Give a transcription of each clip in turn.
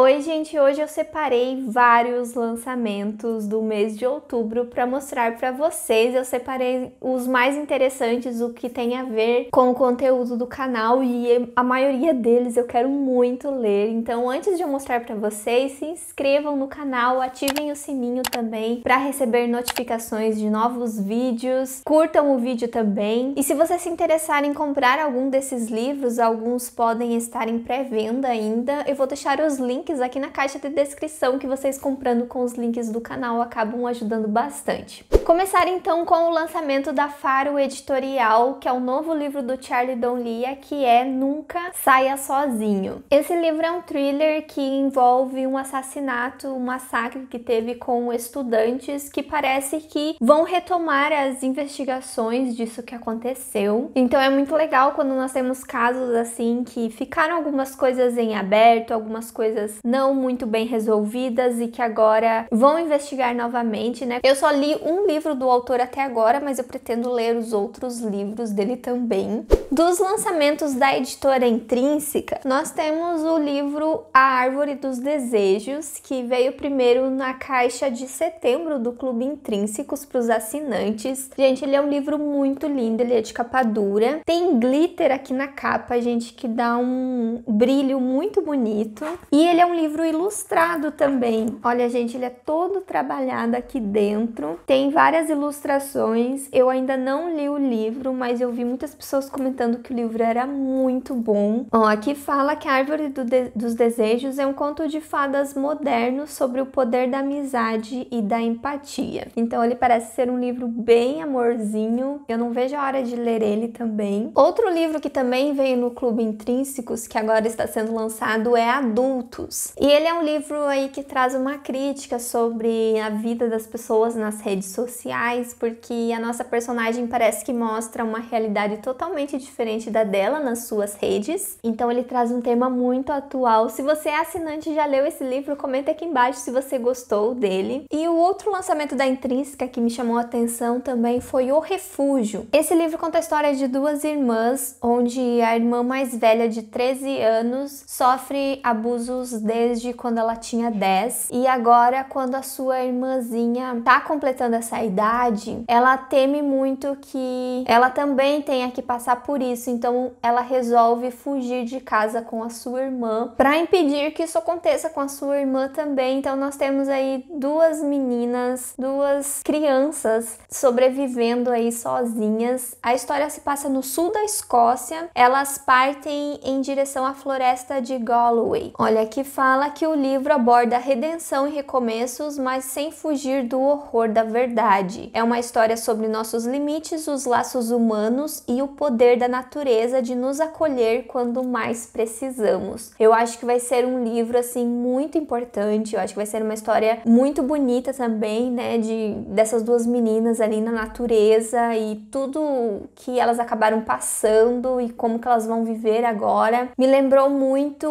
Oi, gente! Hoje eu separei vários lançamentos do mês de outubro para mostrar para vocês. Eu separei os mais interessantes, o que tem a ver com o conteúdo do canal e a maioria deles eu quero muito ler. Então, antes de eu mostrar para vocês, se inscrevam no canal, ativem o sininho também para receber notificações de novos vídeos, curtam o vídeo também. E se você se interessar em comprar algum desses livros, alguns podem estar em pré-venda ainda. Eu vou deixar os links links aqui na caixa de descrição que vocês comprando com os links do canal acabam ajudando bastante. Começar então com o lançamento da Faro Editorial, que é o novo livro do Charlie Don que é Nunca Saia Sozinho. Esse livro é um thriller que envolve um assassinato, um massacre que teve com estudantes que parece que vão retomar as investigações disso que aconteceu. Então é muito legal quando nós temos casos assim que ficaram algumas coisas em aberto, algumas coisas não muito bem resolvidas e que agora vão investigar novamente, né? Eu só li um livro do autor até agora, mas eu pretendo ler os outros livros dele também. Dos lançamentos da editora Intrínseca, nós temos o livro A Árvore dos Desejos, que veio primeiro na caixa de setembro do Clube Intrínsecos para os assinantes. Gente, ele é um livro muito lindo, ele é de capa dura. Tem glitter aqui na capa, gente, que dá um brilho muito bonito. E ele é um livro ilustrado também. Olha, gente, ele é todo trabalhado aqui dentro. Tem várias ilustrações. Eu ainda não li o livro, mas eu vi muitas pessoas comentando que o livro era muito bom. Ó, aqui fala que a Árvore do de dos Desejos é um conto de fadas moderno sobre o poder da amizade e da empatia. Então ele parece ser um livro bem amorzinho. Eu não vejo a hora de ler ele também. Outro livro que também veio no Clube Intrínsecos, que agora está sendo lançado, é Adultos. Deus. E ele é um livro aí que traz uma crítica sobre a vida das pessoas nas redes sociais, porque a nossa personagem parece que mostra uma realidade totalmente diferente da dela nas suas redes. Então ele traz um tema muito atual. Se você é assinante já leu esse livro, comenta aqui embaixo se você gostou dele. E o outro lançamento da Intrínseca que me chamou a atenção também foi O Refúgio. Esse livro conta a história de duas irmãs, onde a irmã mais velha de 13 anos sofre abusos desde quando ela tinha 10 e agora quando a sua irmãzinha tá completando essa idade, ela teme muito que ela também tenha que passar por isso, então ela resolve fugir de casa com a sua irmã para impedir que isso aconteça com a sua irmã também. Então nós temos aí duas meninas, duas crianças sobrevivendo aí sozinhas. A história se passa no sul da Escócia. Elas partem em direção à floresta de Galway. Olha que fala que o livro aborda redenção e recomeços, mas sem fugir do horror da verdade. É uma história sobre nossos limites, os laços humanos e o poder da natureza de nos acolher quando mais precisamos. Eu acho que vai ser um livro assim muito importante, eu acho que vai ser uma história muito bonita também, né, de dessas duas meninas ali na natureza e tudo que elas acabaram passando e como que elas vão viver agora. Me lembrou muito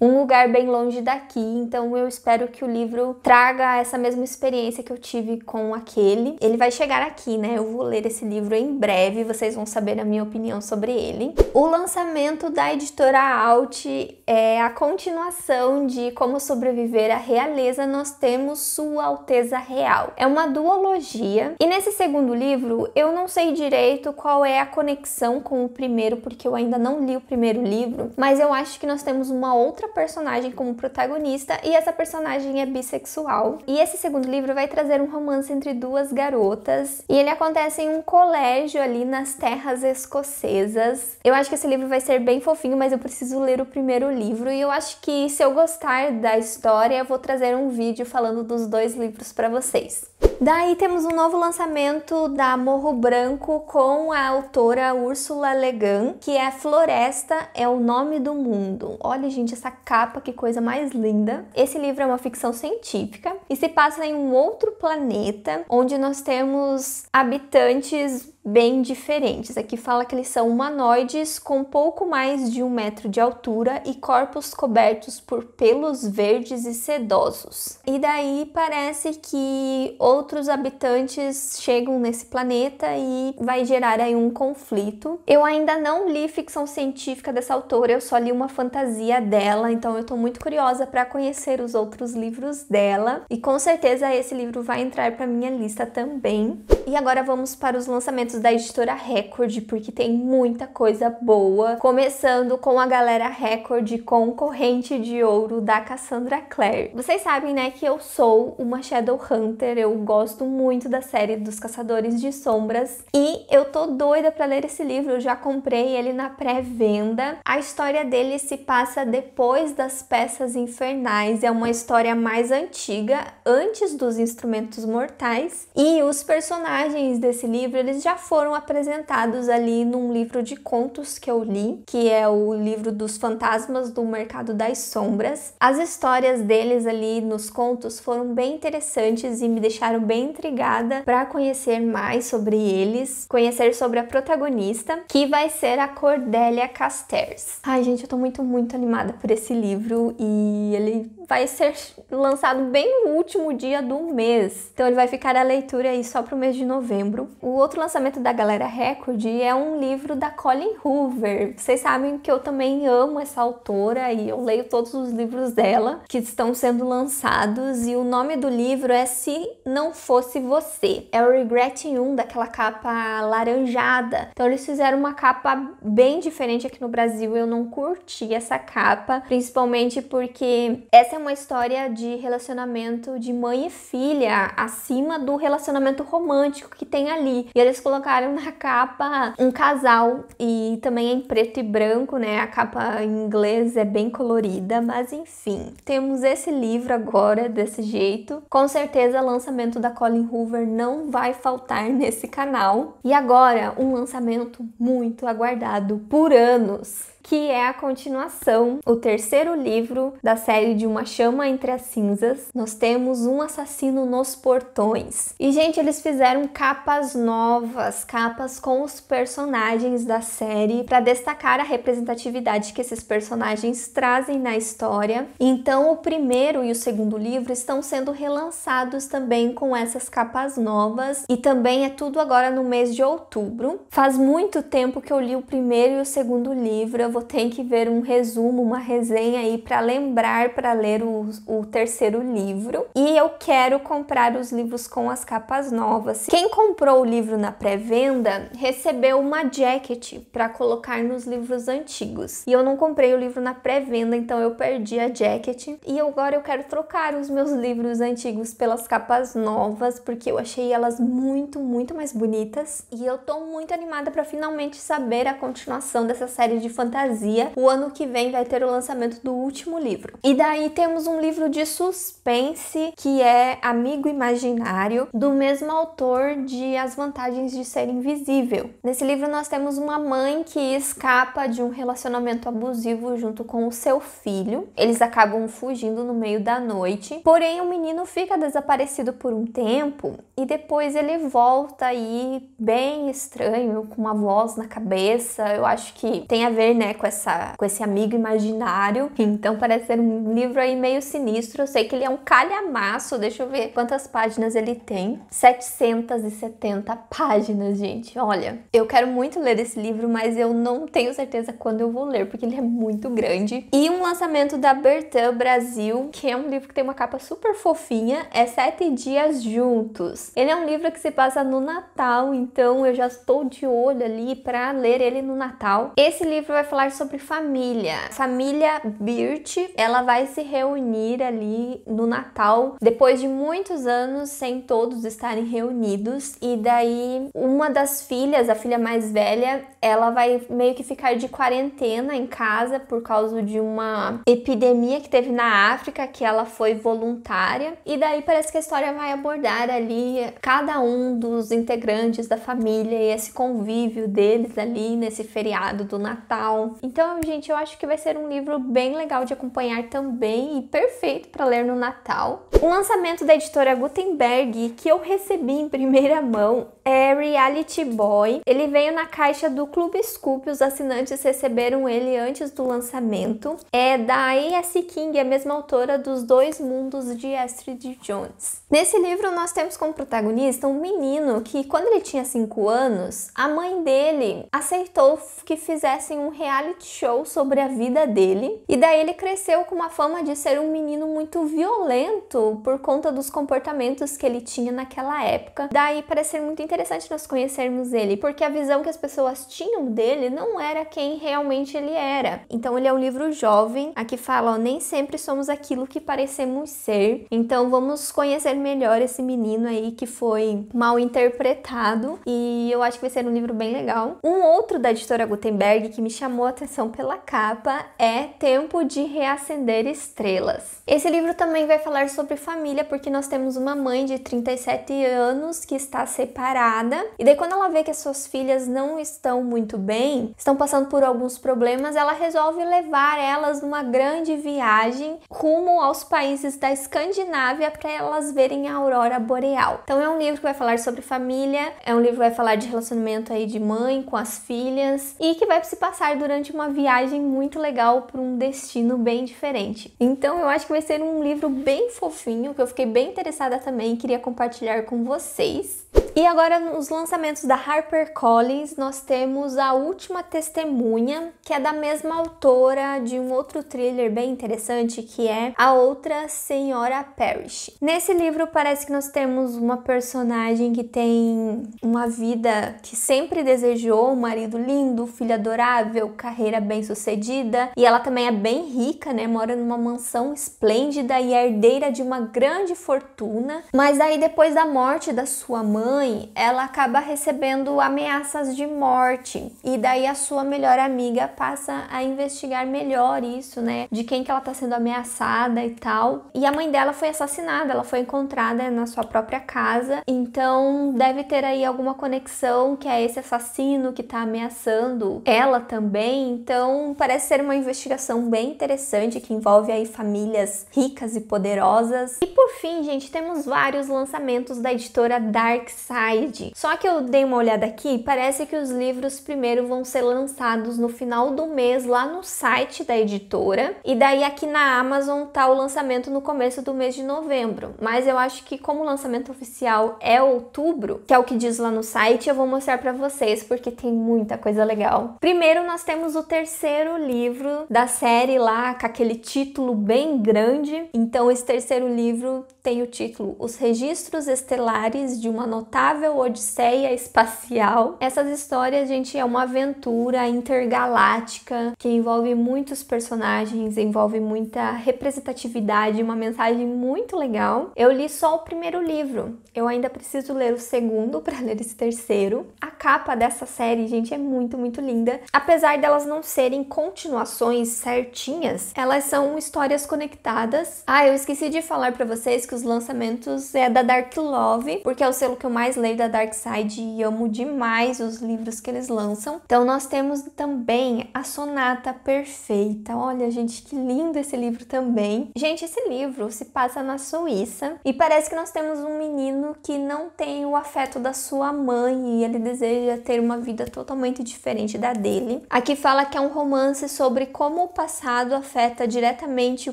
um lugar bem longe daqui, então eu espero que o livro traga essa mesma experiência que eu tive com aquele. Ele vai chegar aqui, né? Eu vou ler esse livro em breve, vocês vão saber a minha opinião sobre ele. O lançamento da editora Alt é a continuação de Como Sobreviver à Realeza, nós temos Sua Alteza Real. É uma duologia, e nesse segundo livro eu não sei direito qual é a conexão com o primeiro, porque eu ainda não li o primeiro livro, mas eu acho que nós temos uma outra personagem como protagonista e essa personagem é bissexual. E esse segundo livro vai trazer um romance entre duas garotas e ele acontece em um colégio ali nas terras escocesas. Eu acho que esse livro vai ser bem fofinho, mas eu preciso ler o primeiro livro e eu acho que se eu gostar da história, eu vou trazer um vídeo falando dos dois livros para vocês. Daí temos um novo lançamento da Morro Branco com a autora Úrsula Legan, que é Floresta é o Nome do Mundo. Olha, gente, essa capa, que coisa mais linda. Esse livro é uma ficção científica e se passa em um outro planeta onde nós temos habitantes bem diferentes. Aqui fala que eles são humanoides com pouco mais de um metro de altura e corpos cobertos por pelos verdes e sedosos. E daí parece que outros habitantes chegam nesse planeta e vai gerar aí um conflito. Eu ainda não li ficção científica dessa autora, eu só li uma fantasia dela, então eu tô muito curiosa para conhecer os outros livros dela e com certeza esse livro vai entrar para minha lista também. E agora vamos para os lançamentos da editora Record, porque tem muita coisa boa, começando com a galera Record com Corrente de Ouro da Cassandra Clare. Vocês sabem, né, que eu sou uma Shadowhunter, eu gosto muito da série dos Caçadores de Sombras e eu tô doida para ler esse livro, eu já comprei ele na pré-venda. A história dele se passa depois das Peças Infernais, é uma história mais antiga, antes dos Instrumentos Mortais, e os personagens desse livro, eles já foram apresentados ali num livro de contos que eu li, que é o livro dos Fantasmas do Mercado das Sombras. As histórias deles ali nos contos foram bem interessantes e me deixaram bem intrigada para conhecer mais sobre eles, conhecer sobre a protagonista, que vai ser a Cordélia Casters. Ai, gente, eu tô muito, muito animada por esse livro e ele vai ser lançado bem no último dia do mês. Então ele vai ficar a leitura aí só pro mês de novembro. O outro lançamento lançamento da Galera Record e é um livro da Colleen Hoover. Vocês sabem que eu também amo essa autora e eu leio todos os livros dela que estão sendo lançados e o nome do livro é Se Não Fosse Você. É o Regret in 1 daquela capa laranjada. Então eles fizeram uma capa bem diferente aqui no Brasil. Eu não curti essa capa, principalmente porque essa é uma história de relacionamento de mãe e filha acima do relacionamento romântico que tem ali. E eles colocaram colocaram na capa um casal e também é em preto e branco, né? A capa em inglês é bem colorida, mas enfim. Temos esse livro agora desse jeito. Com certeza, lançamento da Colin Hoover não vai faltar nesse canal. E agora, um lançamento muito aguardado por anos que é a continuação, o terceiro livro da série de Uma Chama Entre as Cinzas. Nós temos Um Assassino nos Portões. E, gente, eles fizeram capas novas, capas com os personagens da série, para destacar a representatividade que esses personagens trazem na história. Então, o primeiro e o segundo livro estão sendo relançados também com essas capas novas, e também é tudo agora no mês de outubro. Faz muito tempo que eu li o primeiro e o segundo livro. Eu vou ter que ver um resumo, uma resenha aí para lembrar para ler o, o terceiro livro. E eu quero comprar os livros com as capas novas. Quem comprou o livro na pré-venda recebeu uma jacket para colocar nos livros antigos. E eu não comprei o livro na pré-venda, então eu perdi a jacket. E agora eu quero trocar os meus livros antigos pelas capas novas, porque eu achei elas muito, muito mais bonitas. E eu tô muito animada para finalmente saber a continuação dessa série de fantasia fantasia. O ano que vem vai ter o lançamento do último livro. E daí temos um livro de suspense que é Amigo Imaginário, do mesmo autor de As Vantagens de Ser Invisível. Nesse livro nós temos uma mãe que escapa de um relacionamento abusivo junto com o seu filho. Eles acabam fugindo no meio da noite, porém o menino fica desaparecido por um tempo e depois ele volta aí bem estranho, com uma voz na cabeça. Eu acho que tem a ver, né, com, essa, com esse amigo imaginário. Então parece ser um livro aí meio sinistro. Eu sei que ele é um calhamaço. Deixa eu ver quantas páginas ele tem. 770 páginas, gente. Olha, eu quero muito ler esse livro, mas eu não tenho certeza quando eu vou ler, porque ele é muito grande. E um lançamento da Bertão Brasil, que é um livro que tem uma capa super fofinha, é Sete Dias Juntos. Ele é um livro que se passa no Natal, então eu já estou de olho ali para ler ele no Natal. Esse livro vai falar falar sobre família. Família Birch, ela vai se reunir ali no Natal, depois de muitos anos sem todos estarem reunidos, e daí uma das filhas, a filha mais velha, ela vai meio que ficar de quarentena em casa por causa de uma epidemia que teve na África, que ela foi voluntária, e daí parece que a história vai abordar ali cada um dos integrantes da família e esse convívio deles ali nesse feriado do Natal. Então, gente, eu acho que vai ser um livro bem legal de acompanhar também e perfeito para ler no Natal. O lançamento da editora Gutenberg, que eu recebi em primeira mão, é Reality Boy. Ele veio na caixa do Clube Scoop, os assinantes receberam ele antes do lançamento. É da A.S. King, a mesma autora dos Dois Mundos de Astrid Jones. Nesse livro nós temos como protagonista um menino que quando ele tinha 5 anos, a mãe dele aceitou que fizessem um reality show sobre a vida dele. E daí ele cresceu com uma fama de ser um menino muito violento por conta dos comportamentos que ele tinha naquela época. Daí parece ser muito interessante interessante nós conhecermos ele, porque a visão que as pessoas tinham dele não era quem realmente ele era. Então ele é um livro jovem, aqui fala, ó, nem sempre somos aquilo que parecemos ser. Então vamos conhecer melhor esse menino aí que foi mal interpretado e eu acho que vai ser um livro bem legal. Um outro da editora Gutenberg que me chamou a atenção pela capa é Tempo de Reacender Estrelas. Esse livro também vai falar sobre família, porque nós temos uma mãe de 37 anos que está separada desesperada. E daí, quando ela vê que as suas filhas não estão muito bem, estão passando por alguns problemas, ela resolve levar elas numa grande viagem rumo aos países da Escandinávia para elas verem a aurora boreal. Então, é um livro que vai falar sobre família, é um livro que vai falar de relacionamento aí de mãe com as filhas e que vai se passar durante uma viagem muito legal para um destino bem diferente. Então, eu acho que vai ser um livro bem fofinho que eu fiquei bem interessada também e queria compartilhar com vocês. E agora nos lançamentos da HarperCollins, nós temos A Última Testemunha, que é da mesma autora de um outro thriller bem interessante, que é A Outra Senhora Parrish. Nesse livro parece que nós temos uma personagem que tem uma vida que sempre desejou, um marido lindo, filho adorável, carreira bem-sucedida, e ela também é bem rica, né? Mora numa mansão esplêndida e é herdeira de uma grande fortuna, mas aí depois da morte da sua mãe, mãe, ela acaba recebendo ameaças de morte e daí a sua melhor amiga passa a investigar melhor isso, né? De quem que ela tá sendo ameaçada e tal. E a mãe dela foi assassinada, ela foi encontrada né, na sua própria casa. Então, deve ter aí alguma conexão que é esse assassino que tá ameaçando ela também. Então, parece ser uma investigação bem interessante que envolve aí famílias ricas e poderosas. E por fim, gente, temos vários lançamentos da editora Dark Side Side. Só que eu dei uma olhada aqui, parece que os livros primeiro vão ser lançados no final do mês lá no site da editora e daí aqui na Amazon tá o lançamento no começo do mês de novembro. Mas eu acho que como o lançamento oficial é outubro, que é o que diz lá no site, eu vou mostrar para vocês porque tem muita coisa legal. Primeiro nós temos o terceiro livro da série lá com aquele título bem grande. Então esse terceiro livro tem o título Os Registros Estelares de uma Notável inesgotável odisseia espacial. Essas histórias, gente, é uma aventura intergaláctica que envolve muitos personagens, envolve muita representatividade, uma mensagem muito legal. Eu li só o primeiro livro. Eu ainda preciso ler o segundo para ler esse terceiro. A capa dessa série, gente, é muito, muito linda. Apesar delas não serem continuações certinhas, elas são histórias conectadas. Ah, eu esqueci de falar para vocês que os lançamentos é da Dark Love, porque é o selo que eu mais demais leio da Dark Side e amo demais os livros que eles lançam. Então nós temos também a Sonata Perfeita. Olha, gente, que lindo esse livro também. Gente, esse livro se passa na Suíça e parece que nós temos um menino que não tem o afeto da sua mãe e ele deseja ter uma vida totalmente diferente da dele. Aqui fala que é um romance sobre como o passado afeta diretamente o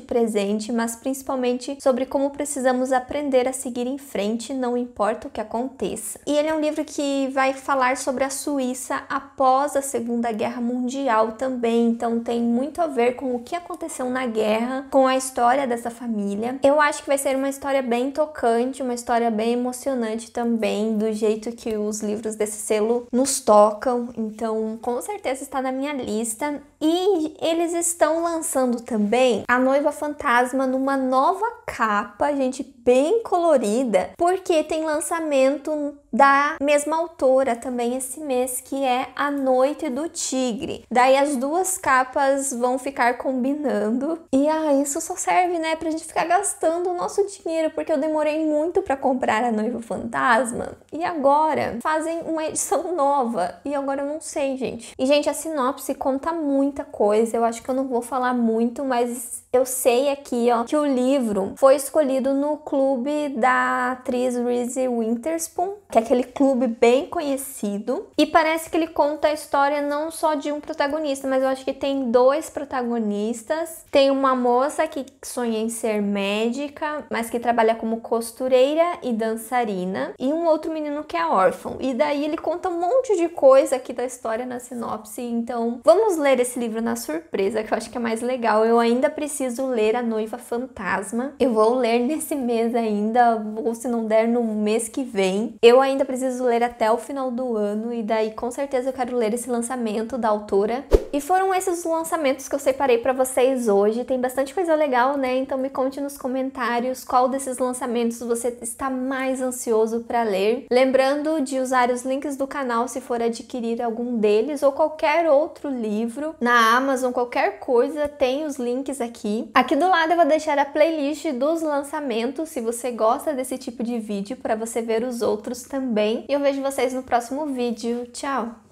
presente, mas principalmente sobre como precisamos aprender a seguir em frente, não importa o que aconteça aconteça. E ele é um livro que vai falar sobre a Suíça após a Segunda Guerra Mundial também, então tem muito a ver com o que aconteceu na guerra, com a história dessa família. Eu acho que vai ser uma história bem tocante, uma história bem emocionante também, do jeito que os livros desse selo nos tocam, então com certeza está na minha lista. E eles estão lançando também A Noiva Fantasma numa nova capa, gente bem colorida, porque tem lançamento da mesma autora também esse mês, que é A Noite do Tigre. Daí as duas capas vão ficar combinando. E ah, isso só serve, né, pra gente ficar gastando o nosso dinheiro, porque eu demorei muito para comprar A Noiva Fantasma. E agora fazem uma edição nova. E agora eu não sei, gente. E gente, a sinopse conta muita coisa. Eu acho que eu não vou falar muito, mas eu sei aqui, ó, que o livro foi escolhido no clube da atriz Reese Witherspoon, que é aquele clube bem conhecido. E parece que ele conta a história não só de um protagonista, mas eu acho que tem dois protagonistas. Tem uma moça que sonha em ser médica, mas que trabalha como costureira e dançarina. E um outro menino que é órfão. E daí ele conta um monte de coisa aqui da história na sinopse. Então vamos ler esse livro na surpresa, que eu acho que é mais legal. Eu ainda preciso ler A Noiva Fantasma. Eu vou ler nesse mês ainda, ou se não der, no mês que vem. Eu ainda ainda preciso ler até o final do ano e daí com certeza eu quero ler esse lançamento da autora. E foram esses os lançamentos que eu separei para vocês hoje. Tem bastante coisa legal, né? Então me conte nos comentários qual desses lançamentos você está mais ansioso para ler. Lembrando de usar os links do canal se for adquirir algum deles ou qualquer outro livro na Amazon, qualquer coisa, tem os links aqui. Aqui do lado eu vou deixar a playlist dos lançamentos, se você gosta desse tipo de vídeo, para você ver os outros também. E eu vejo vocês no próximo vídeo. Tchau!